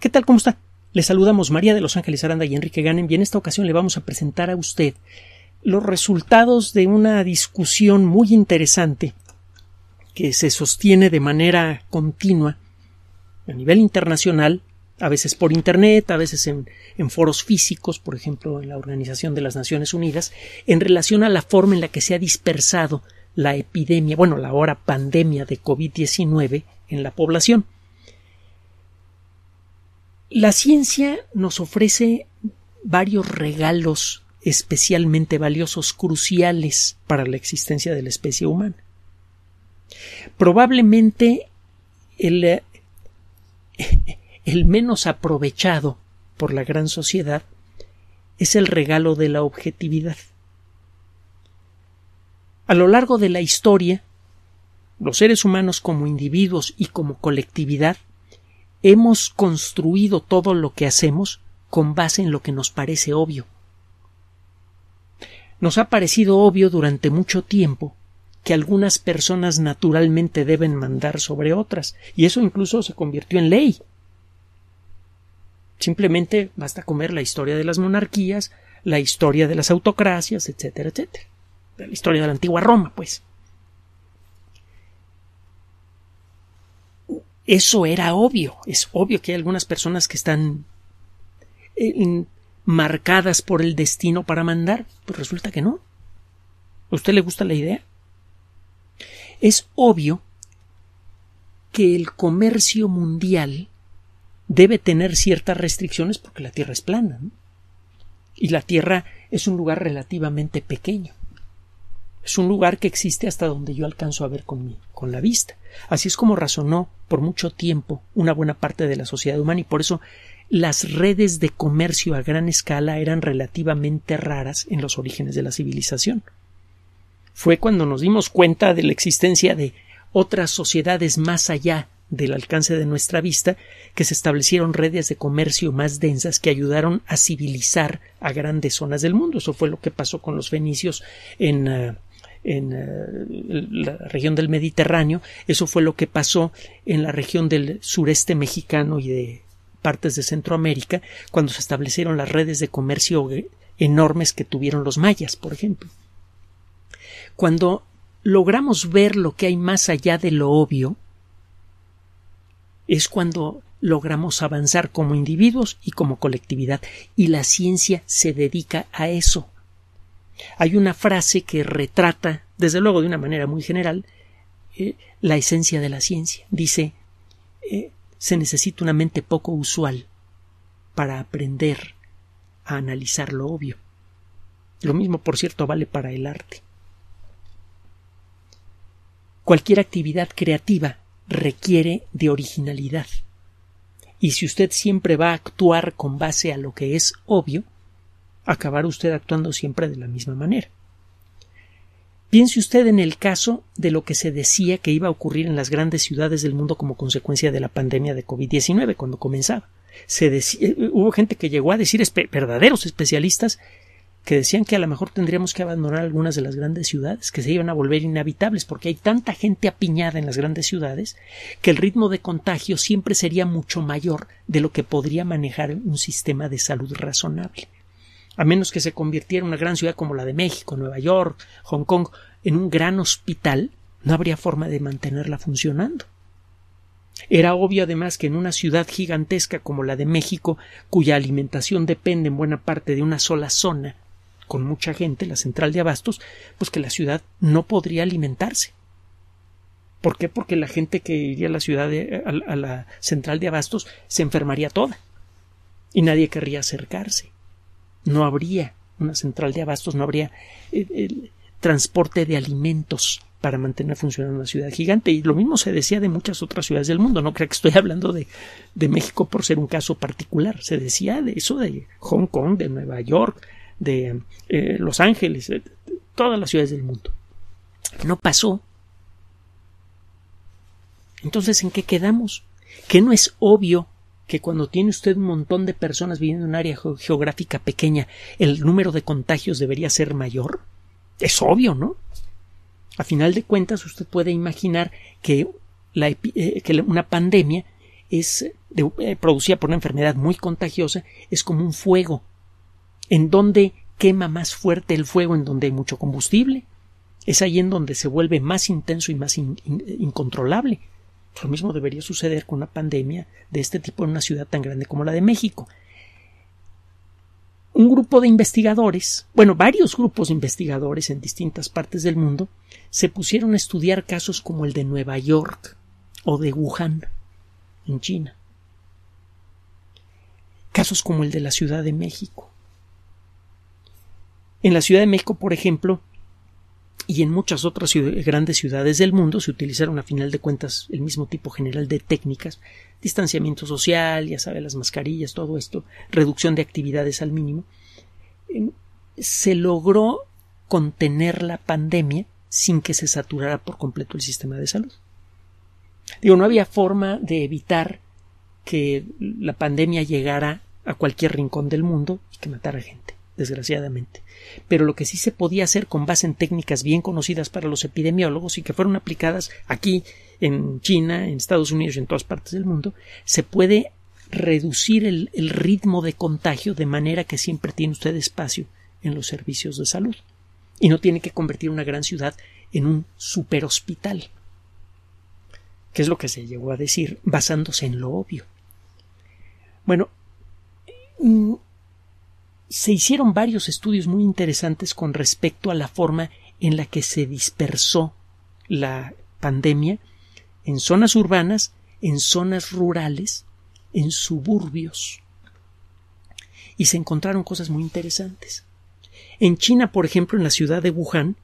¿Qué tal? ¿Cómo está? Le saludamos María de Los Ángeles Aranda y Enrique Ganem y en esta ocasión le vamos a presentar a usted los resultados de una discusión muy interesante que se sostiene de manera continua a nivel internacional, a veces por Internet, a veces en, en foros físicos, por ejemplo, en la Organización de las Naciones Unidas, en relación a la forma en la que se ha dispersado la epidemia, bueno, la ahora pandemia de COVID-19 en la población. La ciencia nos ofrece varios regalos especialmente valiosos, cruciales para la existencia de la especie humana. Probablemente eh, el, menos aprovechado por la gran sociedad es el regalo de la objetividad. A lo largo de la historia, los seres humanos como individuos y como colectividad hemos construido todo lo que hacemos con base en lo que nos parece obvio. Nos ha parecido obvio durante mucho tiempo que algunas personas naturalmente deben mandar sobre otras, y eso incluso se convirtió en ley. Simplemente basta comer la historia de las monarquías, la historia de las autocracias, etcétera, etcétera. La historia de la antigua Roma, pues. Eso era obvio. Es obvio que hay algunas personas que están eh, marcadas por el destino para mandar. Pues resulta que no. ¿A usted le gusta la idea? Es obvio que el comercio mundial debe tener ciertas restricciones porque la Tierra es plana y la Tierra es un lugar relativamente pequeño. Es un lugar que existe hasta donde yo alcanzo a ver con, mi, con la vista. Así es como razonó por mucho tiempo una buena parte de la sociedad humana y por eso las redes de comercio a gran escala eran relativamente raras en los orígenes de la civilización. Fue cuando nos dimos cuenta de la existencia de otras sociedades más allá del alcance de nuestra vista que se establecieron redes de comercio más densas que ayudaron a civilizar a grandes zonas del mundo. Eso fue lo que pasó con los fenicios en, eh, en eh, la región del Mediterráneo. Eso fue lo que pasó en la región del sureste mexicano y de partes de Centroamérica cuando se establecieron las redes de comercio eh, enormes que tuvieron los mayas, por ejemplo. Cuando logramos ver lo que hay más allá de lo obvio, es cuando logramos avanzar como individuos y como colectividad, y la ciencia se dedica a eso, hay una frase que retrata, desde luego de una manera muy general, eh, la esencia de la ciencia. Dice, eh, se necesita una mente poco usual para aprender a analizar lo obvio. Lo mismo, por cierto, vale para el arte. Cualquier actividad creativa requiere de originalidad. Y si usted siempre va a actuar con base a lo que es obvio, acabar usted actuando siempre de la misma manera. Piense usted en el caso de lo que se decía que iba a ocurrir en las grandes ciudades del mundo como consecuencia de la pandemia de COVID-19 cuando comenzaba. Se eh, eh, hubo gente que llegó a decir verdaderos especialistas que decían que a lo mejor tendríamos que abandonar algunas de las grandes ciudades, que se iban a volver inhabitables, porque hay tanta gente apiñada en las grandes ciudades que el ritmo de contagio siempre sería mucho mayor de lo que podría manejar un sistema de salud razonable a menos que se convirtiera una gran ciudad como la de México, Nueva York, Hong Kong, en un gran hospital, no habría forma de mantenerla funcionando. Era obvio además que en una ciudad gigantesca como la de México, cuya alimentación depende en buena parte de una sola zona, con mucha gente, la central de abastos, pues que la ciudad no podría alimentarse. ¿Por qué? Porque la gente que iría a la ciudad a la central de abastos se enfermaría toda y nadie querría acercarse no habría una central de abastos, no habría eh, transporte de alimentos para mantener funcionando una ciudad gigante. Y lo mismo se decía de muchas otras ciudades del mundo. No creo que estoy hablando de, México por ser un caso particular. Se decía de eso de Hong Kong, de Nueva York, de eh, Los Ángeles, de todas las ciudades del mundo. No pasó. Entonces, ¿en qué quedamos? Que no es obvio que cuando tiene usted un montón de personas viviendo en un área geográfica pequeña, el número de contagios debería ser mayor? Es obvio, ¿no? A final de cuentas, usted puede imaginar que, la, eh, que una pandemia es eh, producida por una enfermedad muy contagiosa, es como un fuego, en donde quema más fuerte el fuego, en donde hay mucho combustible. Es ahí en donde se vuelve más intenso y más incontrolable. Lo mismo debería suceder con una pandemia de este tipo en una ciudad tan grande como la de México. Un grupo de investigadores, bueno, varios grupos de investigadores en distintas partes del mundo, se pusieron a estudiar casos como el de Nueva York o de Wuhan, en China. Casos como el de la Ciudad de México. En la Ciudad de México, por ejemplo, y en muchas otras grandes ciudades del mundo se utilizaron a final de cuentas el mismo tipo general de técnicas, distanciamiento social, ya sabe, las mascarillas, todo esto, reducción de actividades al mínimo. Se logró contener la pandemia sin que se saturara por completo el sistema de salud. Digo, no había forma de evitar que la pandemia llegara a cualquier rincón del mundo y que matara gente desgraciadamente. Pero lo que sí se podía hacer con base en técnicas bien conocidas para los epidemiólogos y que fueron aplicadas aquí en China, en Estados Unidos y en todas partes del mundo, se puede reducir el, ritmo de contagio de manera que siempre tiene usted espacio en los servicios de salud y no tiene que convertir una gran ciudad en un superhospital, que es lo que se llegó a decir basándose en lo obvio. Bueno, se hicieron varios estudios muy interesantes con respecto a la forma en la que se dispersó la pandemia en zonas urbanas, en zonas rurales, en suburbios. Y se encontraron cosas muy interesantes. En China, por ejemplo, en la ciudad de Wuhan,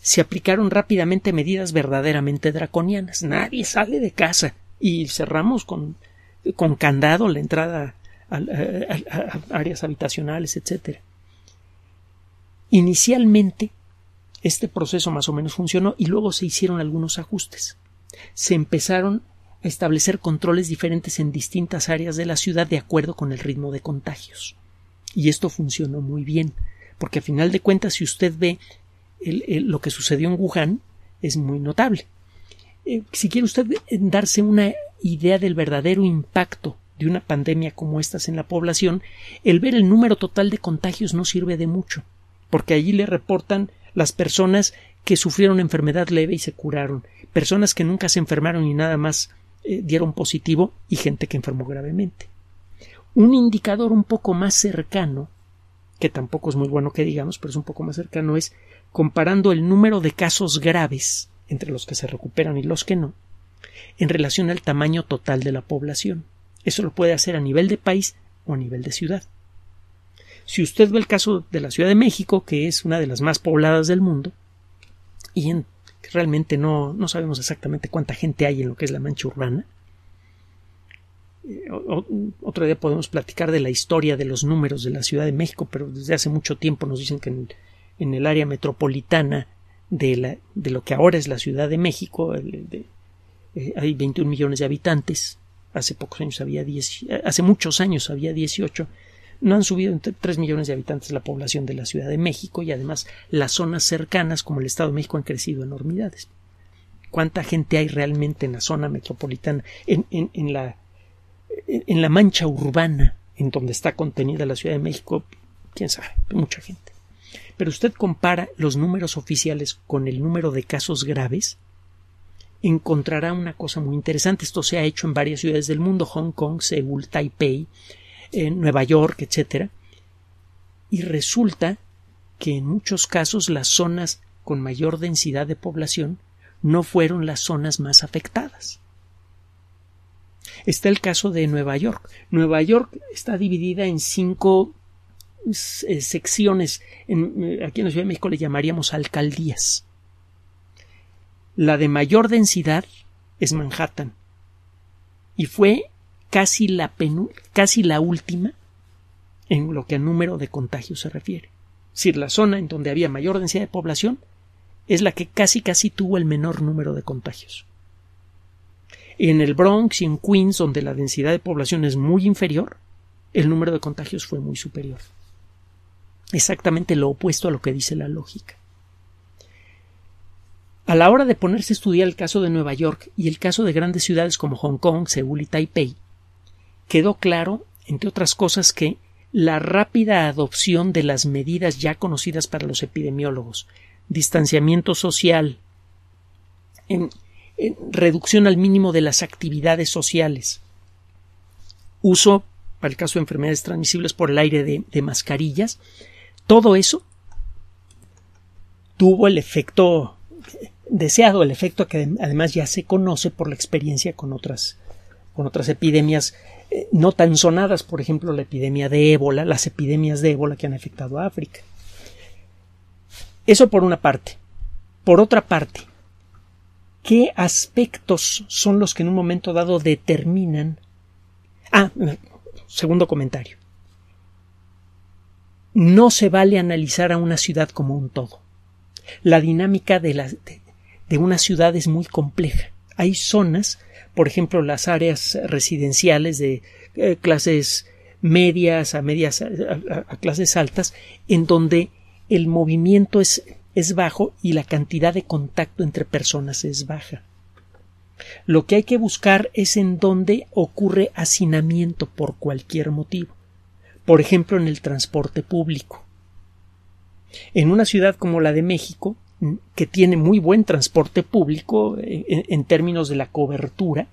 se aplicaron rápidamente medidas verdaderamente draconianas. Nadie sale de casa y cerramos con, con candado la entrada eh, áreas habitacionales, etc. Inicialmente, este proceso más o menos funcionó y luego se hicieron algunos ajustes. Se empezaron a establecer controles diferentes en distintas áreas de la ciudad de acuerdo con el ritmo de contagios. Y esto funcionó muy bien, porque a final de cuentas, si usted ve lo que sucedió en Wuhan, es muy notable. Eh, si quiere usted darse una idea del verdadero impacto de una pandemia como estas en la población, el ver el número total de contagios no sirve de mucho, porque allí le reportan las personas que sufrieron enfermedad leve y se curaron, personas que nunca se enfermaron y nada más eh, dieron positivo y gente que enfermó gravemente. Un indicador un poco más cercano, que tampoco es muy bueno que digamos, pero es un poco más cercano, es comparando el número de casos graves entre los que se recuperan y los que no, en relación al tamaño total de la población. Eso lo puede hacer a nivel de país o a nivel de ciudad. Si usted ve el caso de la Ciudad de México, que es una de las más pobladas del mundo, y en, realmente no, no sabemos exactamente cuánta gente hay en lo que es la mancha urbana, eh, otra otro día podemos platicar de la historia de los números de la Ciudad de México, pero desde hace mucho tiempo nos dicen que en, el área metropolitana de, la, de, lo que ahora es la Ciudad de México, eh, hay 21 millones de habitantes, hace pocos años había 10, hace muchos años había 18, no han subido entre 3 millones de habitantes la población de la Ciudad de México y además las zonas cercanas como el Estado de México han crecido enormidades. ¿Cuánta gente hay realmente en la zona metropolitana, en la, en la mancha urbana en donde está contenida la Ciudad de México? Quién sabe, mucha gente. Pero usted compara los números oficiales con el número de casos graves encontrará una cosa muy interesante. Esto se ha hecho en varias ciudades del mundo, Hong Kong, Seúl, Taipei, eh, Nueva York, etc. Y resulta que en muchos casos las zonas con mayor densidad de población no fueron las zonas más afectadas. Está el caso de Nueva York. Nueva York está dividida en cinco eh, secciones. Eh, aquí en la Ciudad de México le llamaríamos alcaldías. La de mayor densidad es Manhattan. Y fue casi la, casi la última en lo que a número de contagios se refiere. Es decir, la zona en donde había mayor densidad de población es la que casi casi tuvo el menor número de contagios. En el Bronx y en Queens, donde la densidad de población es muy inferior, el número de contagios fue muy superior. Exactamente lo opuesto a lo que dice la lógica. A la hora de ponerse a estudiar el caso de Nueva York y el caso de grandes ciudades como Hong Kong, Seúl y Taipei, quedó claro, entre otras cosas, que la rápida adopción de las medidas ya conocidas para los epidemiólogos distanciamiento social, en, reducción al mínimo de las actividades sociales, uso, para el caso de enfermedades transmisibles por el aire de mascarillas, todo eso tuvo el efecto deseado, el efecto que además ya se conoce por la experiencia con otras, con otras epidemias eh, no tan sonadas, por ejemplo, la epidemia de ébola, las epidemias de ébola que han afectado a África. Eso por una parte. Por otra parte, ¿qué aspectos son los que en un momento dado determinan? Ah, segundo comentario. No se vale analizar a una ciudad como un todo. La dinámica de, la, de una ciudad es muy compleja. Hay zonas, por ejemplo, las áreas residenciales de eh, clases medias a medias a, clases altas, en donde el movimiento es, es bajo y la cantidad de contacto entre personas es baja. Lo que hay que buscar es en donde ocurre hacinamiento por cualquier motivo. Por ejemplo, en el transporte público. En una ciudad como la de México, que tiene muy buen transporte público eh, en, términos de la cobertura.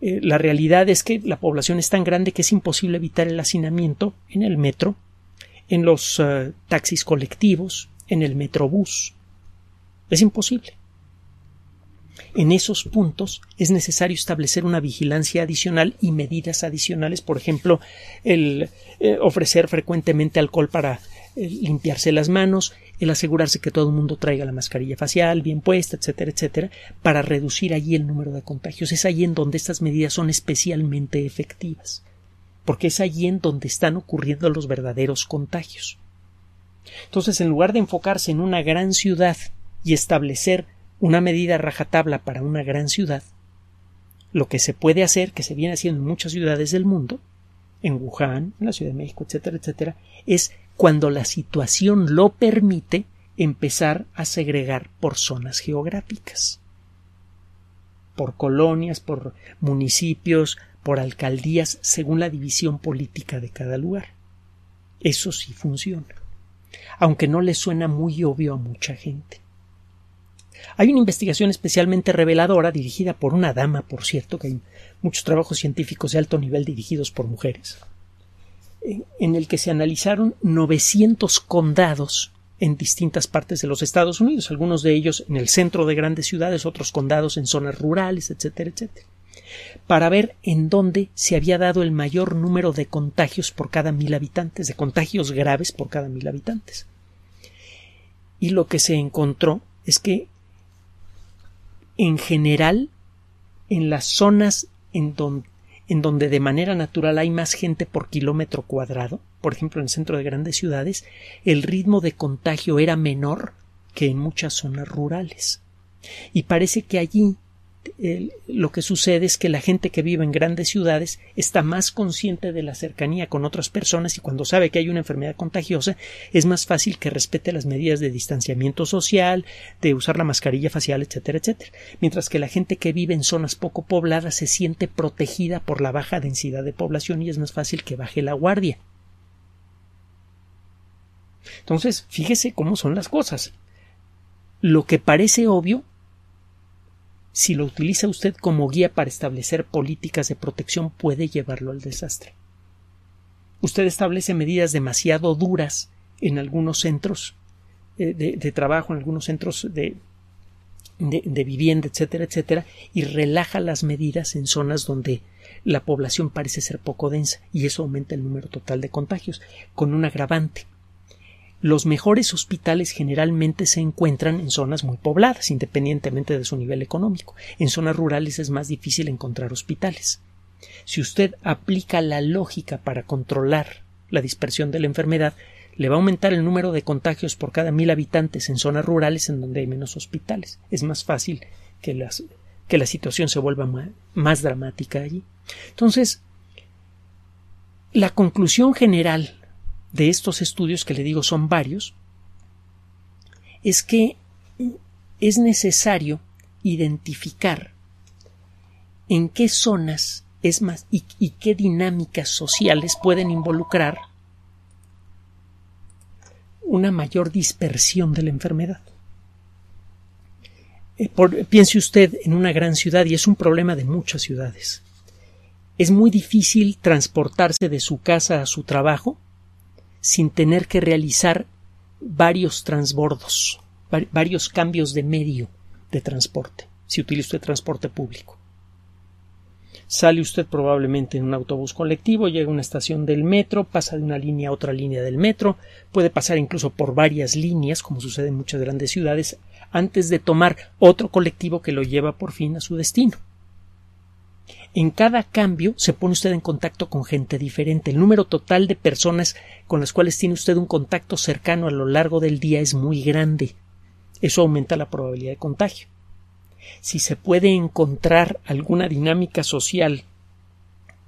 Eh, la realidad es que la población es tan grande que es imposible evitar el hacinamiento en el metro, en los eh, taxis colectivos, en el metrobús. Es imposible. En esos puntos es necesario establecer una vigilancia adicional y medidas adicionales, por ejemplo, el ofrecer frecuentemente alcohol para eh, limpiarse las manos, el asegurarse que todo el mundo traiga la mascarilla facial bien puesta, etcétera, etcétera, para reducir allí el número de contagios. Es allí en donde estas medidas son especialmente efectivas, porque es allí en donde están ocurriendo los verdaderos contagios. Entonces, en lugar de enfocarse en una gran ciudad y establecer una medida rajatabla para una gran ciudad, lo que se puede hacer, que se viene haciendo en muchas ciudades del mundo, en Wuhan, en la Ciudad de México, etcétera, etcétera, es cuando la situación lo permite, empezar a segregar por zonas geográficas, por colonias, por municipios, por alcaldías, según la división política de cada lugar. Eso sí funciona, aunque no le suena muy obvio a mucha gente. Hay una investigación especialmente reveladora dirigida por una dama, por cierto, que hay muchos trabajos científicos de alto nivel dirigidos por mujeres, en el que se analizaron 900 condados en distintas partes de los Estados Unidos, algunos de ellos en el centro de grandes ciudades, otros condados en zonas rurales, etcétera, etcétera, para ver en dónde se había dado el mayor número de contagios por cada mil habitantes, de contagios graves por cada mil habitantes. Y lo que se encontró es que, en general, en las zonas en donde en donde de manera natural hay más gente por kilómetro cuadrado, por ejemplo en el centro de grandes ciudades, el ritmo de contagio era menor que en muchas zonas rurales. Y parece que allí lo que sucede es que la gente que vive en grandes ciudades está más consciente de la cercanía con otras personas y cuando sabe que hay una enfermedad contagiosa es más fácil que respete las medidas de distanciamiento social, de usar la mascarilla facial, etcétera, etcétera. Mientras que la gente que vive en zonas poco pobladas se siente protegida por la baja densidad de población y es más fácil que baje la guardia. Entonces, fíjese cómo son las cosas. Lo que parece obvio si lo utiliza usted como guía para establecer políticas de protección puede llevarlo al desastre. Usted establece medidas demasiado duras en algunos centros eh, de, trabajo, en algunos centros de, de, vivienda, etcétera, etcétera, y relaja las medidas en zonas donde la población parece ser poco densa y eso aumenta el número total de contagios, con un agravante los mejores hospitales generalmente se encuentran en zonas muy pobladas, independientemente de su nivel económico. En zonas rurales es más difícil encontrar hospitales. Si usted aplica la lógica para controlar la dispersión de la enfermedad, le va a aumentar el número de contagios por cada mil habitantes en zonas rurales en donde hay menos hospitales. Es más fácil que, que la situación se vuelva más dramática allí. Entonces, la conclusión general de estos estudios que le digo son varios, es que es necesario identificar en qué zonas es más y, qué dinámicas sociales pueden involucrar una mayor dispersión de la enfermedad. Eh, piense usted en una gran ciudad y es un problema de muchas ciudades. Es muy difícil transportarse de su casa a su trabajo sin tener que realizar varios transbordos, varios cambios de medio de transporte, si utiliza usted transporte público. Sale usted probablemente en un autobús colectivo, llega a una estación del metro, pasa de una línea a otra línea del metro, puede pasar incluso por varias líneas, como sucede en muchas grandes ciudades, antes de tomar otro colectivo que lo lleva por fin a su destino. En cada cambio se pone usted en contacto con gente diferente. El número total de personas con las cuales tiene usted un contacto cercano a lo largo del día es muy grande. Eso aumenta la probabilidad de contagio. Si se puede encontrar alguna dinámica social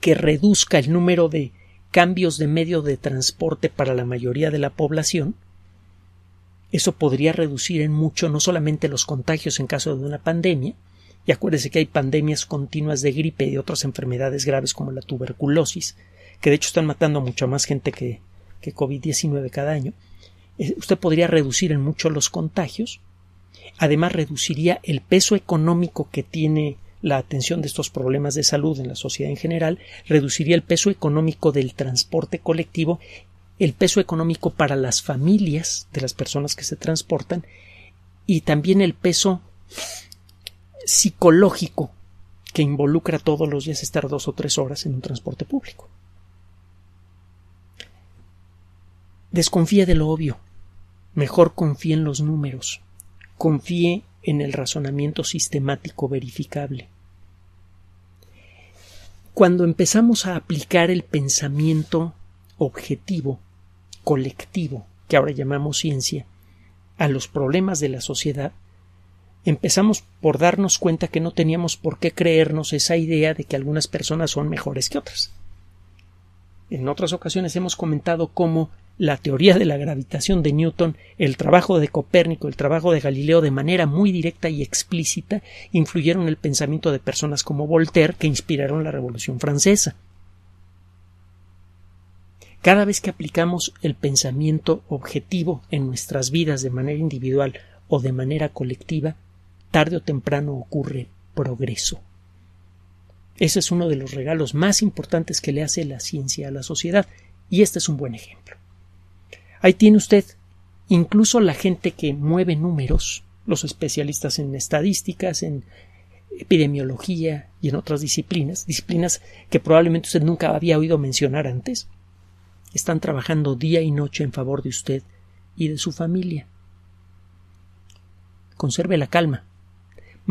que reduzca el número de cambios de medio de transporte para la mayoría de la población, eso podría reducir en mucho no solamente los contagios en caso de una pandemia, y acuérdese que hay pandemias continuas de gripe y de otras enfermedades graves como la tuberculosis, que de hecho están matando a mucha más gente que, que COVID-19 cada año. Eh, usted podría reducir en mucho los contagios. Además, reduciría el peso económico que tiene la atención de estos problemas de salud en la sociedad en general, reduciría el peso económico del transporte colectivo, el peso económico para las familias de las personas que se transportan y también el peso psicológico que involucra todos los días estar dos o tres horas en un transporte público. Desconfía de lo obvio. Mejor confíe en los números. Confíe en el razonamiento sistemático verificable. Cuando empezamos a aplicar el pensamiento objetivo, colectivo, que ahora llamamos ciencia, a los problemas de la sociedad, empezamos por darnos cuenta que no teníamos por qué creernos esa idea de que algunas personas son mejores que otras. En otras ocasiones hemos comentado cómo la teoría de la gravitación de Newton, el trabajo de Copérnico, el trabajo de Galileo de manera muy directa y explícita influyeron en el pensamiento de personas como Voltaire que inspiraron la Revolución Francesa. Cada vez que aplicamos el pensamiento objetivo en nuestras vidas de manera individual o de manera colectiva, tarde o temprano ocurre progreso. Ese es uno de los regalos más importantes que le hace la ciencia a la sociedad, y este es un buen ejemplo. Ahí tiene usted, incluso la gente que mueve números, los especialistas en estadísticas, en epidemiología y en otras disciplinas, disciplinas que probablemente usted nunca había oído mencionar antes, están trabajando día y noche en favor de usted y de su familia. Conserve la calma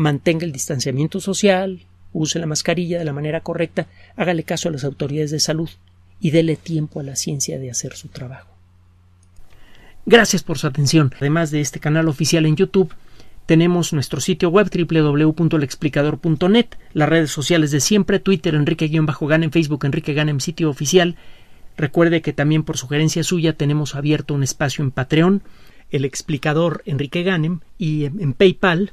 mantenga el distanciamiento social, use la mascarilla de la manera correcta, hágale caso a las autoridades de salud y dele tiempo a la ciencia de hacer su trabajo. Gracias por su atención. Además de este canal oficial en YouTube, tenemos nuestro sitio web www.lexplicador.net, las redes sociales de siempre, Twitter Enrique-Ganem, Facebook Enrique Ganem, sitio oficial. Recuerde que también por sugerencia suya tenemos abierto un espacio en Patreon, el explicador Enrique Ganem y en PayPal